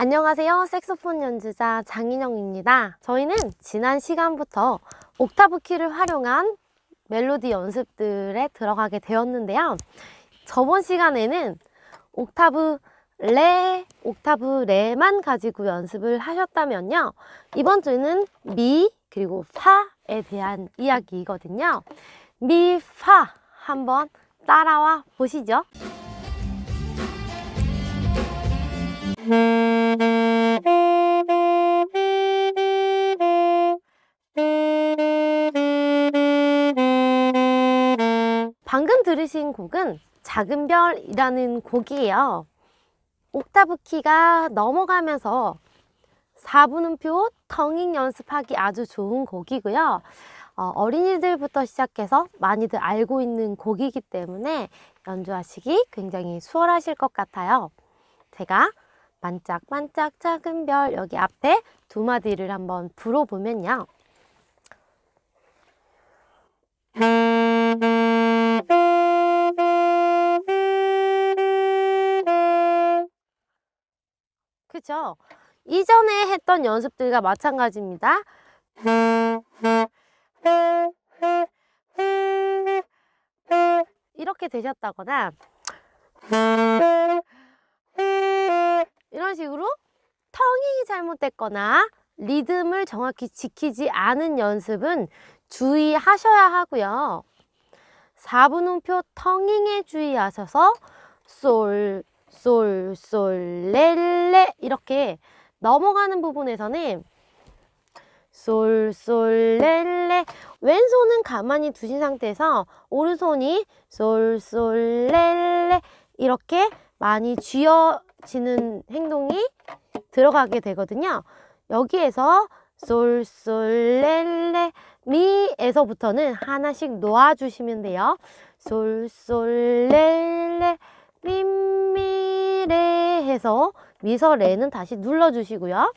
안녕하세요. 색소폰 연주자 장인영입니다. 저희는 지난 시간부터 옥타브 키를 활용한 멜로디 연습들에 들어가게 되었는데요. 저번 시간에는 옥타브 레, 옥타브 레만 가지고 연습을 하셨다면요. 이번 주는 미, 그리고 파에 대한 이야기거든요. 이 미, 파 한번 따라와 보시죠. 방금 들으신 곡은 작은 별이라는 곡이에요. 옥타브 키가 넘어가면서 4분음표 텅잉 연습하기 아주 좋은 곡이고요. 어, 린이들부터 시작해서 많이들 알고 있는 곡이기 때문에 연주하시기 굉장히 수월하실 것 같아요. 제가 반짝반짝 작은 별 여기 앞에 두 마디를 한번 불어보면요. 그죠? 이전에 했던 연습들과 마찬가지입니다. 이렇게 되셨다거나 이런 식으로 텅이 잘못됐거나 리듬을 정확히 지키지 않은 연습은 주의하셔야 하고요. 4분음표 텅잉에 주의하셔서 솔, 솔, 솔, 레 레 이렇게 넘어가는 부분에서는 솔, 솔, 레 레 왼손은 가만히 두신 상태에서 오른손이 솔, 솔, 레 레 이렇게 많이 쥐어 지는 행동이 들어가게 되거든요. 여기에서 솔솔렐레 미에서부터는 하나씩 놓아주시면 돼요. 솔솔렐레 미 미 레 해서 미서 레는 다시 눌러주시고요.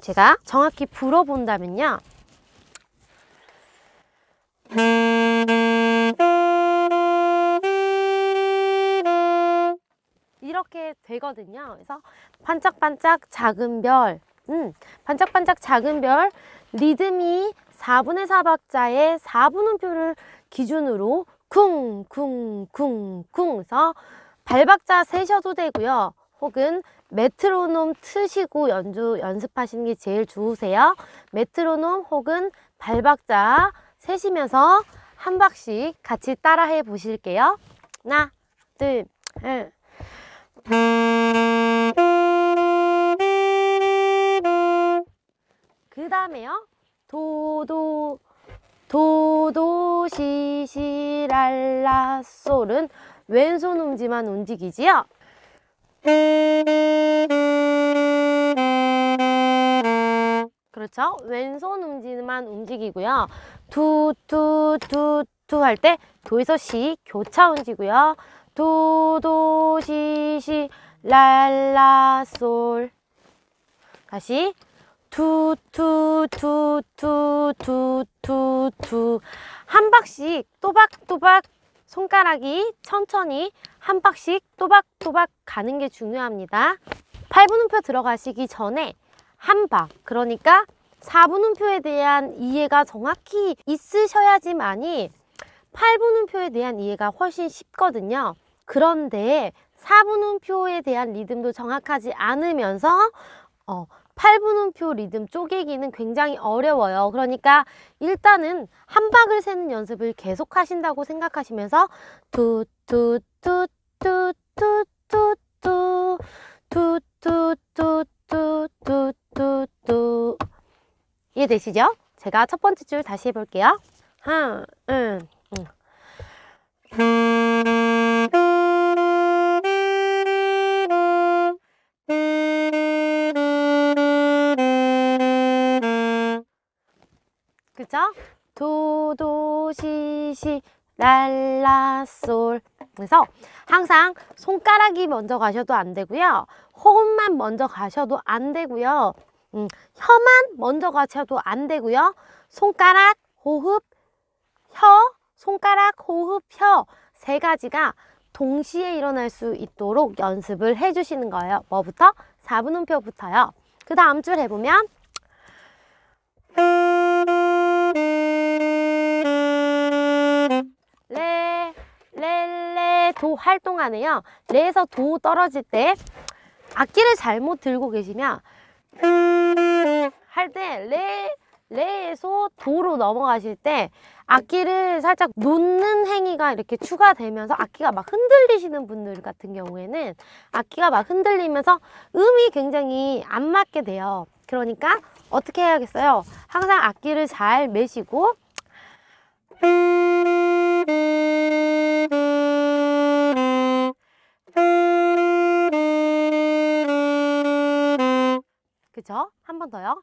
제가 정확히 불어본다면요. 이렇게 되거든요. 그래서 반짝반짝 작은 별, 음, 반짝반짝 작은 별, 리듬이 4분의 4박자의 4분음표를 기준으로 쿵 쿵 쿵쿵 해서 발박자 세셔도 되고요. 혹은 메트로놈 트시고 연주 연습하시는 게 제일 좋으세요. 메트로놈 혹은 발박자 세시면서 한 박씩 같이 따라 해 보실게요. 하나, 둘, 셋. 도도시시랄라 솔은 왼손 음지만 움직이지요. 그렇죠? 왼손 음지만 움직이고요. 두두두두 할 때 도에서 시 교차 음지고요. 도도시시 랄라 솔 다시 투투투투투투 한 박씩 또박또박 손가락이 천천히 한 박씩 또박또박 가는 게 중요합니다. 팔분음표 들어가시기 전에 한 박, 그러니까 사분음표에 대한 이해가 정확히 있으셔야지만이 팔분음표에 대한 이해가 훨씬 쉽거든요. 그런데 사분음표에 대한 리듬도 정확하지 않으면서 어, 8분음표 리듬 쪼개기는 굉장히 어려워요. 그러니까 일단은 한 박을 세는 연습을 계속 하신다고 생각하시면서 두 두 두 두 두 두 두 두 두두두두두 이해되시죠? 제가 첫 번째 줄 다시 해볼게요. 하나, 응. 도시시 랄라솔 그래서 항상 손가락이 먼저 가셔도 안 되고요 호흡만 먼저 가셔도 안 되고요 음, 혀만 먼저 가셔도 안 되고요 손가락, 호흡, 혀, 손가락, 호흡, 혀 세 가지가 동시에 일어날 수 있도록 연습을 해주시는 거예요 뭐부터? 4분 음표부터요 그 다음 줄 해보면 도 그 활동하네요. 레에서 도 떨어질 때 악기를 잘못 들고 계시면 할때 레, 레에서 도로 넘어가실 때 악기를 살짝 놓는 행위가 이렇게 추가되면서 악기가 막 흔들리시는 분들 같은 경우에는 악기가 막 흔들리면서 음이 굉장히 안 맞게 돼요. 그러니까 어떻게 해야겠어요? 항상 악기를 잘 매시고 그쵸? 한번 더요.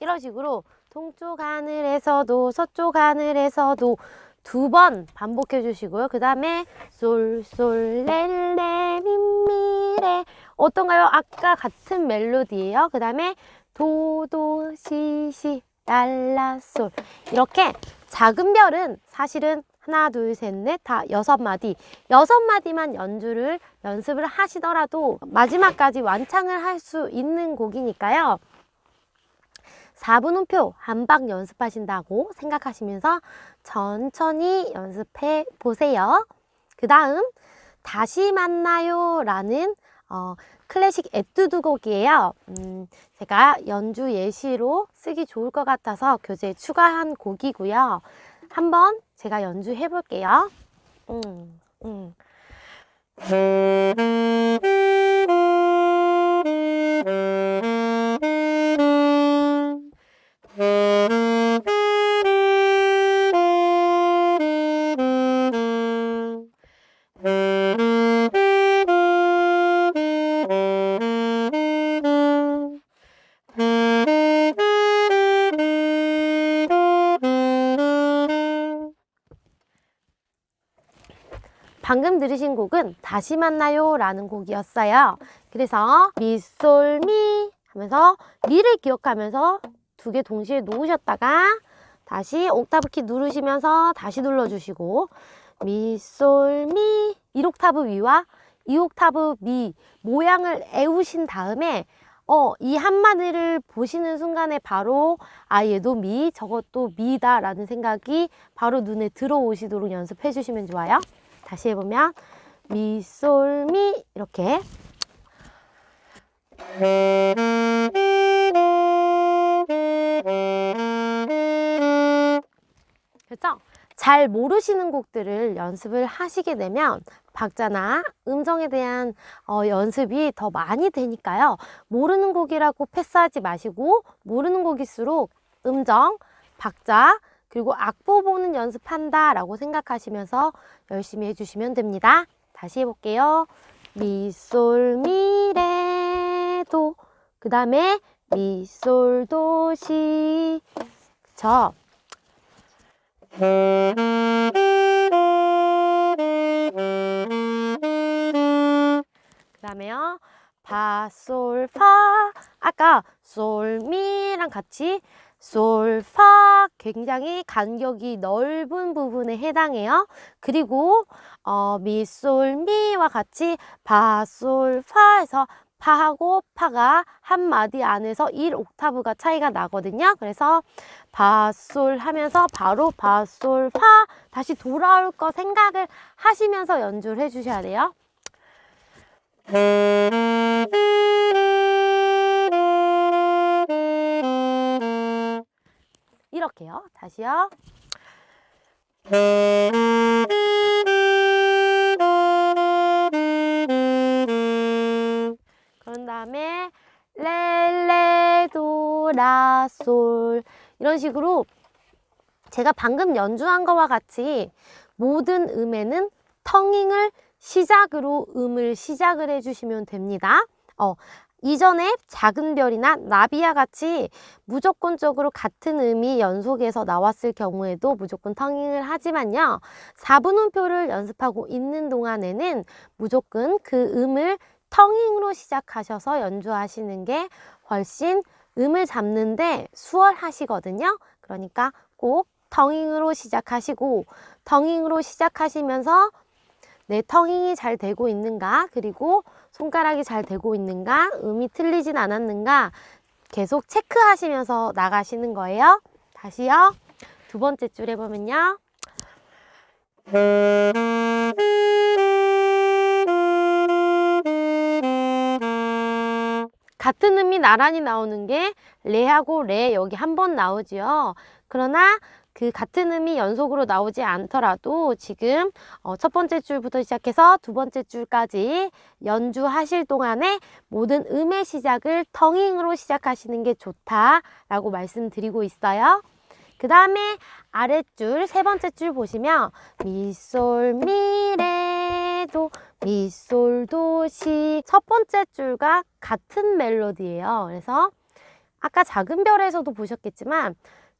이런 식으로 동쪽 하늘에서도 서쪽 하늘에서도 두 번 반복해 주시고요. 그 다음에 솔솔레레미미레 어떤가요? 아까 같은 멜로디예요. 그 다음에 도도시시 달라솔 이렇게 작은 별은 사실은 하나 둘 셋 넷 다 여섯 마디 여섯 마디만 연주를 연습을 하시더라도 마지막까지 완창을 할 수 있는 곡이니까요 4분음표 한방 연습하신다고 생각하시면서 천천히 연습해 보세요 그 다음 다시 만나요 라는 어, 클래식 에뚜드 곡이에요. 음, 제가 연주 예시로 쓰기 좋을 것 같아서 교재에 추가한 곡이고요. 한번 제가 연주해 볼게요. 음, 음. 방금 들으신 곡은 다시 만나요 라는 곡이었어요 그래서 미솔미 하면서 미를 기억하면서 두 개 동시에 놓으셨다가 다시 옥타브 키 누르시면서 다시 눌러주시고 미솔미 1옥타브 위와 2옥타브 미 모양을 애우신 다음에 어, 이 한마디를 보시는 순간에 바로 아 얘도 미 저것도 미다 라는 생각이 바로 눈에 들어오시도록 연습해 주시면 좋아요 다시 해보면 미솔미 이렇게 그렇죠? 잘 모르시는 곡들을 연습을 하시게 되면 박자나 음정에 대한 어, 연습이 더 많이 되니까요. 모르는 곡이라고 패스하지 마시고 모르는 곡일수록 음정, 박자, 그리고 악보 보는 연습한다 라고 생각하시면서 열심히 해주시면 됩니다. 다시 해볼게요. 미솔미레도 그 다음에 미솔도시 그쵸? 그 다음에요 바, 솔, 파 아까 솔, 미랑 같이 솔파 굉장히 간격이 넓은 부분에 해당해요. 그리고 어, 미솔미와 같이 바솔파에서 파하고 파가 한 마디 안에서 1옥타브가 차이가 나거든요. 그래서 바솔 하면서 바로 바솔 파 다시 돌아올 거 생각을 하시면서 연주를 해주셔야 돼요. 이렇게요. 다시요. 그런 다음에 레레 도라 솔 이런 식으로 제가 방금 연주한 거와 같이 모든 음에는 텅잉을 시작으로 음을 시작을 해주시면 됩니다. 어, 이전에 작은 별이나 나비와 같이 무조건적으로 같은 음이 연속해서 나왔을 경우에도 무조건 텅잉을 하지만요. 4분음표를 연습하고 있는 동안에는 무조건 그 음을 텅잉으로 시작하셔서 연주하시는 게 훨씬 음을 잡는데 수월하시거든요. 그러니까 꼭 텅잉으로 시작하시고 텅잉으로 시작하시면서 내텅이잘 되고 있는가 그리고 손가락이 잘 되고 있는가 음이 틀리진 않았는가 계속 체크하시면서 나가시는 거예요 다시요 두 번째 줄에 보면요 같은 음이 나란히 나오는 게 레하고 레 여기 한 번 나오지요 그러나 그 같은 음이 연속으로 나오지 않더라도 지금 어, 첫 번째 줄부터 시작해서 두 번째 줄까지 연주하실 동안에 모든 음의 시작을 텅잉으로 시작하시는 게 좋다라고 말씀드리고 있어요. 그 다음에 아랫줄 세 번째 줄 보시면 미솔미레도 미솔도시 첫 번째 줄과 같은 멜로디예요. 그래서 아까 작은 별에서도 보셨겠지만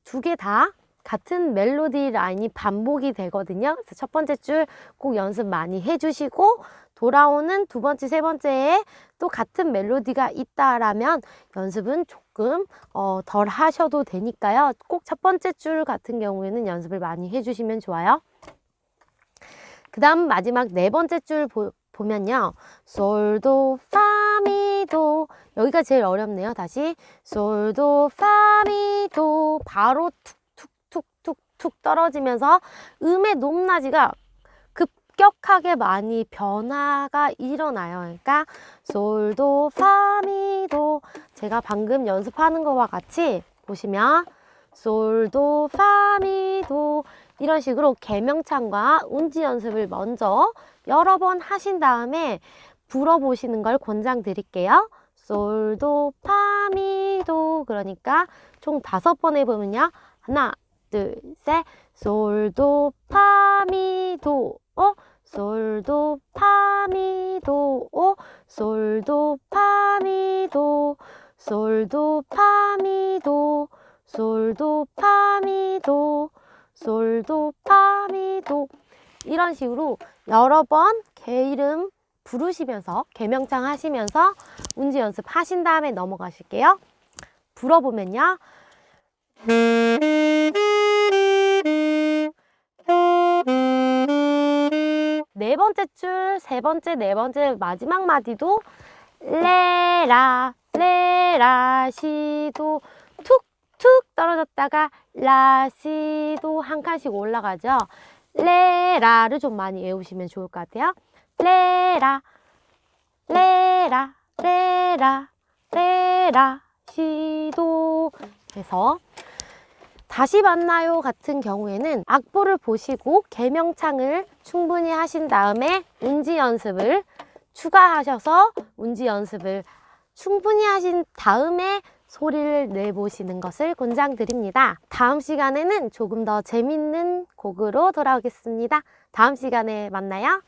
두개다 같은 멜로디 라인이 반복이 되거든요. 그래서 첫 번째 줄 꼭 연습 많이 해주시고 돌아오는 두 번째, 세 번째에 또 같은 멜로디가 있다라면 연습은 조금 어, 덜 하셔도 되니까요. 꼭 첫 번째 줄 같은 경우에는 연습을 많이 해주시면 좋아요. 그 다음 마지막 네 번째 줄 보, 보면요. 솔도 파미도 여기가 제일 어렵네요. 다시 솔도 파미도 바로 툭툭 떨어지면서 음의 높낮이가 급격하게 많이 변화가 일어나요. 그러니까 솔도 파미도 제가 방금 연습하는 것과 같이 보시면 솔도 파미도 이런 식으로 개명창과 운지 연습을 먼저 여러 번 하신 다음에 불어보시는 걸 권장드릴게요. 솔도 파미도 그러니까 총 다섯 번 해보면요. 하나, 둘, 셋. 솔도, 파미, 도, 어. 솔도, 파미, 도, 오. 어? 솔도, 파미, 도. 솔도, 파미, 도. 솔도, 파미, 도. 솔도, 파미, 도. 이런 식으로 여러 번 개 이름 부르시면서 개명창 하시면서 운지 연습 하신 다음에 넘어가실게요. 불어보면요. 네 번째 줄, 세 번째, 네 번째 마지막 마디도 레라 레라 시도 툭툭 떨어졌다가 라시도 한 칸씩 올라가죠. 레라를 좀 많이 외우시면 좋을 것 같아요. 레라 레라 레라 레라 시도 해서 다시 만나요 같은 경우에는 악보를 보시고 개명창을 충분히 하신 다음에 운지 연습을 추가하셔서 운지 연습을 충분히 하신 다음에 소리를 내보시는 것을 권장드립니다. 다음 시간에는 조금 더 재밌는 곡으로 돌아오겠습니다. 다음 시간에 만나요.